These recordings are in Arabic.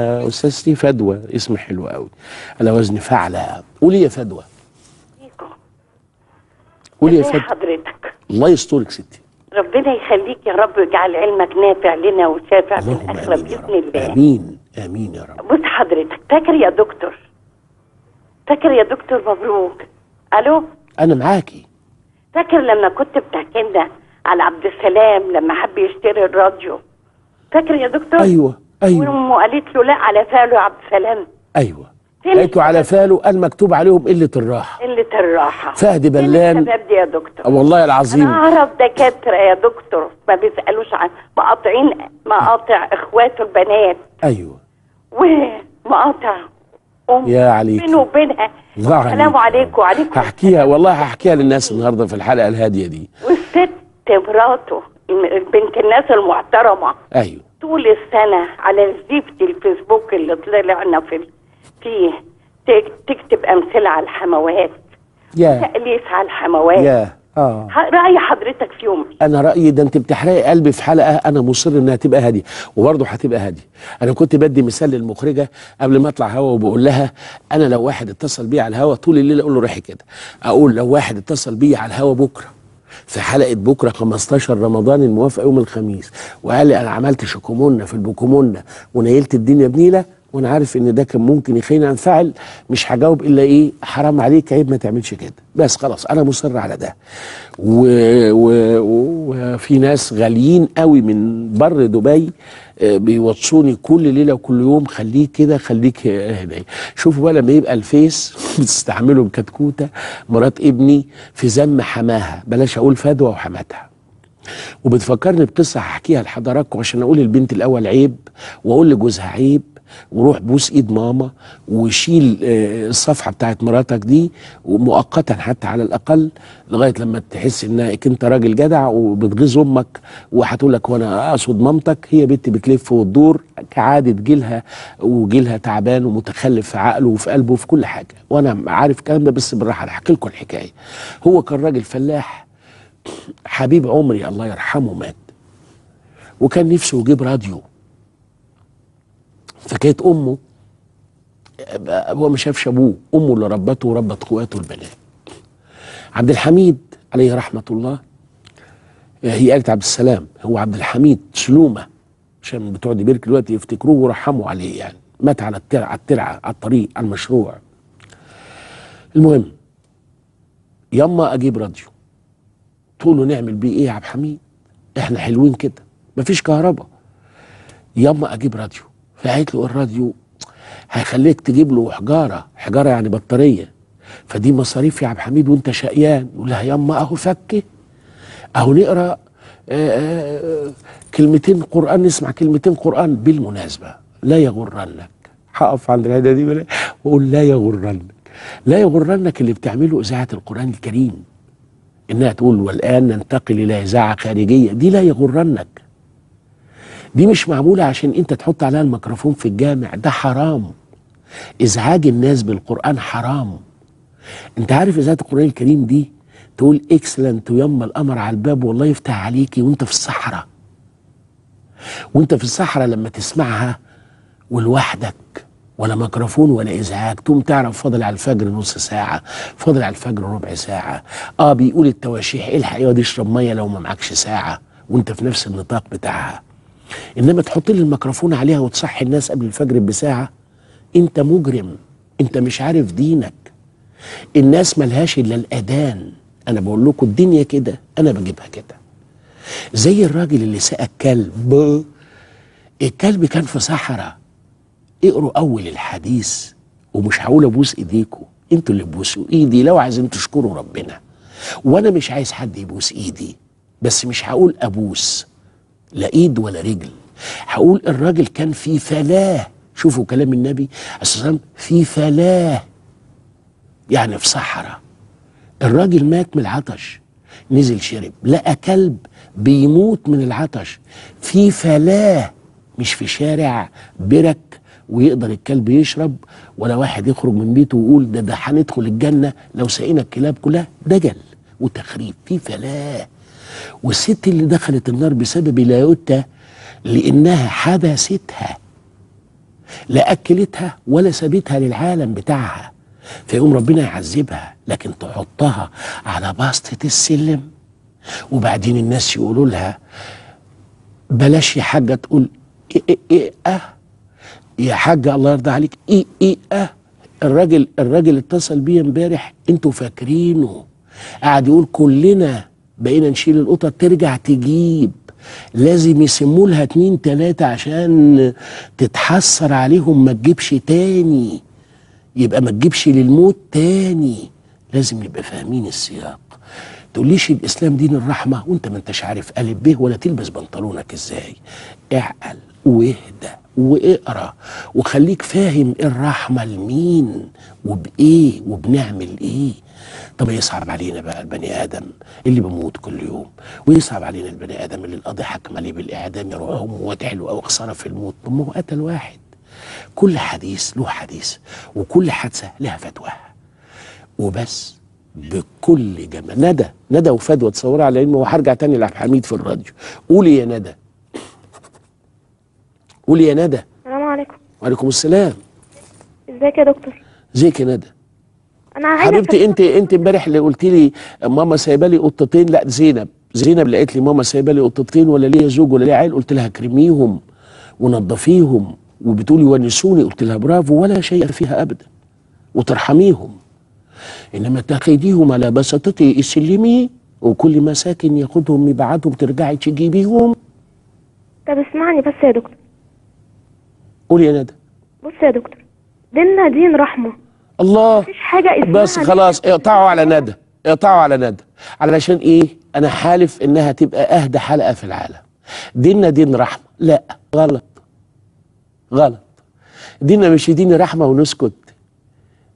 استاذ فدوى اسم حلو قوي على وزن فعلة قولي يا فدوى قولي يا فدوى حضرتك الله يسترك ستي ربنا يخليك يا رب ويجعل علمك نافع لنا وشافع في الاخره باذن الله امين امين يا رب بص حضرتك فاكر يا دكتور فاكر يا دكتور مبروك الو انا معاكي فاكر لما كنت بتحكي لنا على عبد السلام لما حب يشتري الراديو فاكر يا دكتور ايوه ايوه وامه قالت له لا على فاله يا عبد السلام ايوه لقيته على فاله قال مكتوب عليهم قله الراحه قله الراحه فهد بلان السبب دي يا دكتور آه، والله العظيم انا اعرف دكاتره يا دكتور ما بيسالوش عن مقاطعين مقاطع آه. اخواته البنات ايوه ومقاطع ام يا عليك بينه وبينها الله السلام عليكم وعليكم هحكيها والله هحكيها للناس النهارده في الحلقه الهاديه دي والست مراته بنت الناس المحترمه ايوه طول السنه على زفت الفيسبوك اللي طلعنا في فيه تكتب امثله على الحموات يا تاليف على الحموات يا آه. رأي حضرتك في يوم أنا رأيي ده أنت بتحرقي قلبي في حلقة أنا مصر إنها تبقى هادية وبرضه هتبقى هادية أنا كنت بدي مثال للمخرجة قبل ما أطلع هوا وبقول لها أنا لو واحد اتصل بيا على الهوا طول الليل أقول له روحي كده أقول لو واحد اتصل بيا على الهوا بكرة في حلقه بكره 15 رمضان الموافقه يوم الخميس وقال لي انا عملت شكومونا في البوكومونه ونيلت الدنيا بنيله وانا عارف ان ده كان ممكن يخليني انفعل مش هجاوب الا ايه حرام عليك عيب ما تعملش كده بس خلاص انا مصر على ده وفي و... و... و... ناس غاليين قوي من بر دبي بيوطسوني كل ليله وكل يوم خليك كده خليك هدايا شوفوا بقى لما يبقى الفيس بتستعمله بكتكوته مرات ابني في ذم حماها بلاش اقول فدوى وحماتها وبتفكرني بقصه هحكيها لحضراتكم عشان اقول البنت الاول عيب واقول لجوزها عيب وروح بوس ايد ماما وشيل آه، الصفحه بتاعت مراتك دي ومؤقتا حتى على الاقل لغايه لما تحس انك انت راجل جدع وبتغيظ امك وهتقول لك وانا اقصد مامتك هي بنت بتلف وتدور كعاده جيلها وجيلها تعبان ومتخلف في عقله وفي قلبه وفي كل حاجه وانا عارف الكلام ده بس بالراحه هحكي لكم الحكايه هو كان راجل فلاح حبيب عمري الله يرحمه مات وكان نفسه يجيب راديو فكانت امه هو ما شافش ابوه امه اللي ربته وربت اخواته البنات عبد الحميد عليه رحمه الله هي قالت عبد السلام هو عبد الحميد سلومه عشان بتوع بيرك دلوقتي يفتكروه ورحموا عليه يعني مات على الترعه على الترعه على الطريق على المشروع المهم يما اجيب راديو تقول له نعمل بيه ايه يا عبد الحميد احنا حلوين كده مفيش كهرباء يما اجيب راديو فقالت له الراديو هيخليك تجيب له حجاره حجاره يعني بطاريه فدي مصاريف يا عبد الحميد وانت شقيان يقول لها يما اهو فكه اهو نقرا آه، آه، آه، كلمتين قران نسمع كلمتين قران بالمناسبه لا يغرنك هقف عند الهدى دي واقول لا يغرنك لا يغرنك اللي بتعمله اذاعه القران الكريم انها تقول والان ننتقل الى اذاعه خارجيه دي لا يغرنك دي مش معمولة عشان انت تحط عليها الميكروفون في الجامع ده حرام ازعاج الناس بالقرآن حرام انت عارف اذاعة القرآن الكريم دي تقول اكسلنت ويما القمر على الباب والله يفتح عليكي وانت في الصحراء وانت في الصحراء لما تسمعها ولوحدك ولا ميكروفون ولا ازعاج تقوم تعرف فاضل على الفجر نص ساعه فاضل على الفجر ربع ساعه اه بيقول التواشيح إيه الحق يقعد يشرب ميه لو ما معكش ساعه وانت في نفس النطاق بتاعها انما تحط لي الميكروفون عليها وتصحي الناس قبل الفجر بساعه انت مجرم انت مش عارف دينك الناس ملهاش الا الاذان انا بقول لكم الدنيا كده انا بجيبها كده زي الراجل اللي سأل الكلب الكلب كان في صحراء اقروا اول الحديث ومش هقول ابوس ايديكوا انتوا اللي تبوسوا ايدي لو عايزين تشكروا ربنا وانا مش عايز حد يبوس ايدي بس مش هقول ابوس لا ايد ولا رجل هقول الراجل كان في فلاه شوفوا كلام النبي اساسا في فلاه يعني في صحراء الراجل مات من العطش نزل شرب لقى كلب بيموت من العطش في فلاه مش في شارع برك ويقدر الكلب يشرب ولا واحد يخرج من بيته ويقول ده ده هندخل الجنه لو سقينا الكلاب كلها دجل وتخريب في فلاه والست اللي دخلت النار بسبب لايوتا لانها حبستها لا اكلتها ولا سابتها للعالم بتاعها فيقوم ربنا يعذبها لكن تحطها على باسطة السلم وبعدين الناس يقولوا لها بلاش يا حاجة تقول إيه إيه إيه أه يا حاجة الله يرضى عليك إيه إيه أه الراجل الراجل اتصل بيا امبارح انتوا فاكرينه قعد يقول كلنا بقينا نشيل القطط ترجع تجيب لازم يسموا لها اتنين تلاتة عشان تتحسر عليهم ما تجيبش تاني يبقى ما تجيبش للموت تاني لازم نبقى فاهمين السياق تقوليش الاسلام دين الرحمه وانت ما انتش عارف الف به ولا تلبس بنطلونك ازاي اعقل واهدأ واقرا وخليك فاهم ايه الرحمه لمين وبايه وبنعمل ايه طب يصعب علينا بقى البني ادم اللي بموت كل يوم ويصعب علينا البني ادم اللي القاضي حكم عليه بالاعدام يروح موت حلو او خساره في الموت طب ما هو قتل واحد كل حديث له حديث وكل حادثه لها فتواها وبس بكل جمال ندى ندى وفدوى تصوري على انه هرجع تاني لعبد الحميد في الراديو قولي إيه يا ندى قولي يا ندى السلام عليكم وعليكم السلام ازيك يا دكتور ازيك يا ندى انا عايزه حبيبتي انت انت امبارح اللي قلت لي ماما سايبه لي قطتين لا زينب زينب لقيت لي ماما سايبه لي قطتين ولا ليا زوج ولا ليا عيل قلت لها كرميهم ونضفيهم وبتقولي ونسوني قلت لها برافو ولا شيء فيها ابدا وترحميهم انما تاخديهم على بساطتي اسلمي وكل مساكن ياخدهم يبعتهم ترجعي تجيبيهم طب اسمعني بس يا دكتور قولي يا ندى بص يا دكتور ديننا دين رحمة الله مفيش حاجة اسمها بس خلاص اقطعوا على ندى اقطعوا على ندى علشان ايه انا حالف انها تبقى اهدى حلقة في العالم ديننا دين رحمة لا غلط غلط ديننا مش دين رحمة ونسكت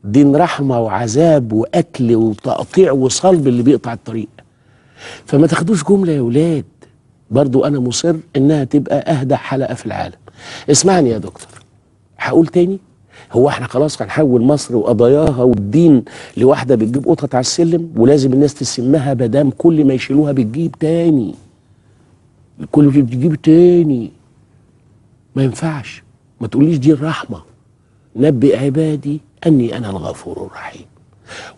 دين رحمة وعذاب وقتل وتقطيع وصلب اللي بيقطع الطريق فما تاخدوش جملة يا ولاد برضو أنا مصر إنها تبقى أهدى حلقة في العالم اسمعني يا دكتور هقول تاني هو احنا خلاص هنحول مصر وقضاياها والدين لواحده بتجيب قطط على السلم ولازم الناس تسمها بدام كل ما يشيلوها بتجيب تاني كل ما بتجيب تاني ما ينفعش ما تقوليش دي الرحمه نبئ عبادي اني انا الغفور الرحيم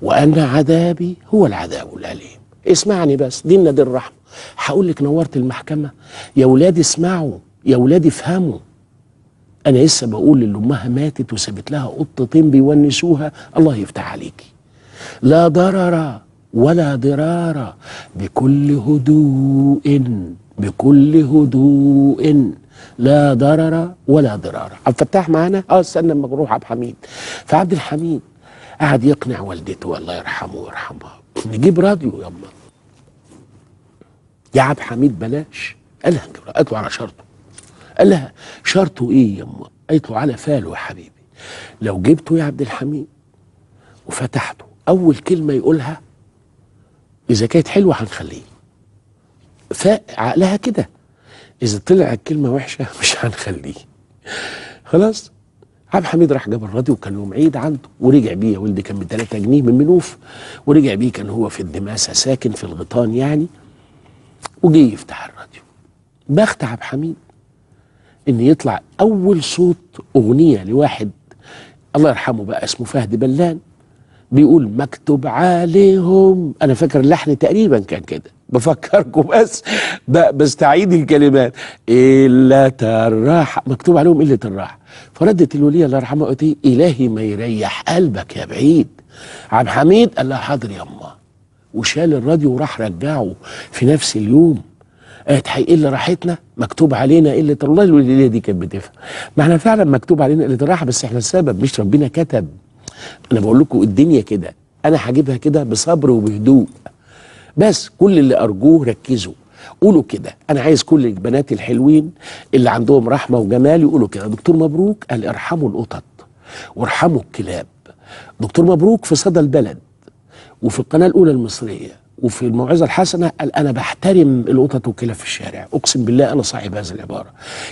وان عذابي هو العذاب الاليم اسمعني بس دينا دي الرحمه هقول لك نورت المحكمه يا ولادي اسمعوا يا ولادي افهموا انا لسه بقول اللي امها ماتت وسابت لها قطتين بيونسوها الله يفتح عليكي لا ضرر ولا ضرار بكل هدوء بكل هدوء لا ضرر ولا ضرار عبد الفتاح معانا اه استنى لما نروح عبد الحميد فعبد الحميد قعد يقنع والدته الله يرحمه ويرحمها نجيب راديو يما يا عبد الحميد بلاش قالها هنجيب راديو على شرطه قال لها شرطه ايه يا امه قالت له على فاله يا حبيبي لو جبته يا عبد الحميد وفتحته اول كلمه يقولها اذا كانت حلوه هنخليه فعقلها كده اذا طلع الكلمه وحشه مش هنخليه خلاص عبد الحميد راح جاب الراديو وكان يوم عيد عنده ورجع بيه يا ولدي كان ب 3 جنيه من منوف ورجع بيه كان هو في الدماسه ساكن في الغيطان يعني وجي يفتح الراديو بخت عبد الحميد ان يطلع اول صوت اغنيه لواحد الله يرحمه بقى اسمه فهد بلان بيقول مكتوب عليهم انا فاكر اللحن تقريبا كان كده بفكركم بس بستعيد الكلمات إلا الراحة مكتوب عليهم إلا الراحة فردت الولية الله يرحمها قالت إيه إلهي ما يريح قلبك يا بعيد عبد حميد قال لها حاضر يا أمه وشال الراديو وراح رجعه في نفس اليوم قالت اللي راحتنا مكتوب علينا قله والله الوليديه دي كانت بتفهم ما احنا فعلا مكتوب علينا قله الراحه بس احنا السبب مش ربنا كتب انا بقول لكم الدنيا كده انا هجيبها كده بصبر وبهدوء بس كل اللي ارجوه ركزوا قولوا كده انا عايز كل البنات الحلوين اللي عندهم رحمه وجمال يقولوا كده دكتور مبروك قال ارحموا القطط وارحموا الكلاب دكتور مبروك في صدى البلد وفي القناه الاولى المصريه وفي الموعظه الحسنه قال انا بحترم القطط والكلاب في الشارع اقسم بالله انا صاحب هذه العباره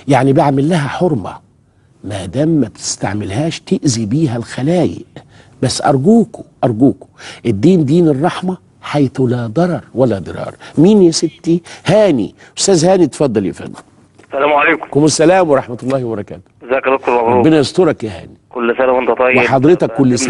يعني بعمل لها حرمه ما دام ما تستعملهاش تاذي بيها الخلايق بس ارجوكوا ارجوكوا الدين دين الرحمه حيث لا ضرر ولا ضرار مين يا ستي هاني استاذ هاني اتفضل يا فندم السلام عليكم وعليكم السلام ورحمه الله وبركاته ازيك يا دكتور مبروك ربنا يسترك يا هاني كل سنه وانت طيب وحضرتك كل سنه